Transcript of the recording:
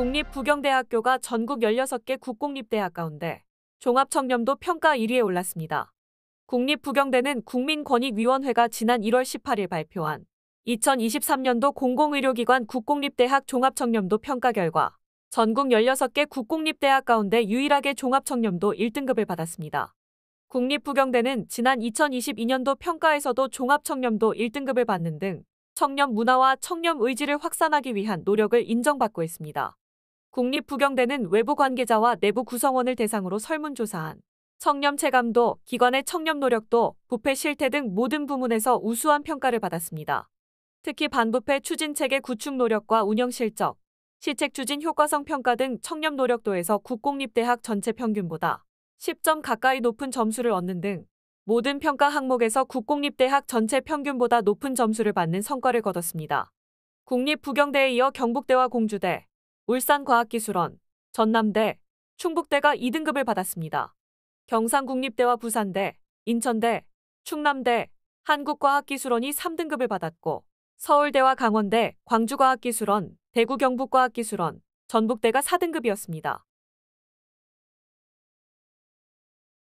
국립부경대학교가 전국 16개 국공립대학 가운데 종합청렴도 평가 1위에 올랐습니다. 국립부경대는 국민권익위원회가 지난 1월 18일 발표한 2023년도 공공의료기관 국공립대학 종합청렴도 평가 결과 전국 16개 국공립대학 가운데 유일하게 종합청렴도 1등급을 받았습니다. 국립부경대는 지난 2022년도 평가에서도 종합청렴도 1등급을 받는 등 청렴 문화와 청렴 의지를 확산하기 위한 노력을 인정받고 있습니다. 국립부경대는 외부 관계자와 내부 구성원을 대상으로 설문조사한 청렴 체감도, 기관의 청렴 노력도, 부패 실태 등 모든 부문에서 우수한 평가를 받았습니다. 특히 반부패 추진 체계 구축 노력과 운영 실적, 시책 추진 효과성 평가 등 청렴 노력도에서 국공립대학 전체 평균보다 10점 가까이 높은 점수를 얻는 등 모든 평가 항목에서 국공립대학 전체 평균보다 높은 점수를 받는 성과를 거뒀습니다. 국립부경대에 이어 경북대와 공주대, 울산과학기술원, 전남대, 충북대가 2등급을 받았습니다. 경상국립대와 부산대, 인천대, 충남대, 한국과학기술원이 3등급을 받았고 서울대와 강원대, 광주과학기술원, 대구 경북과학기술원, 전북대가 4등급이었습니다.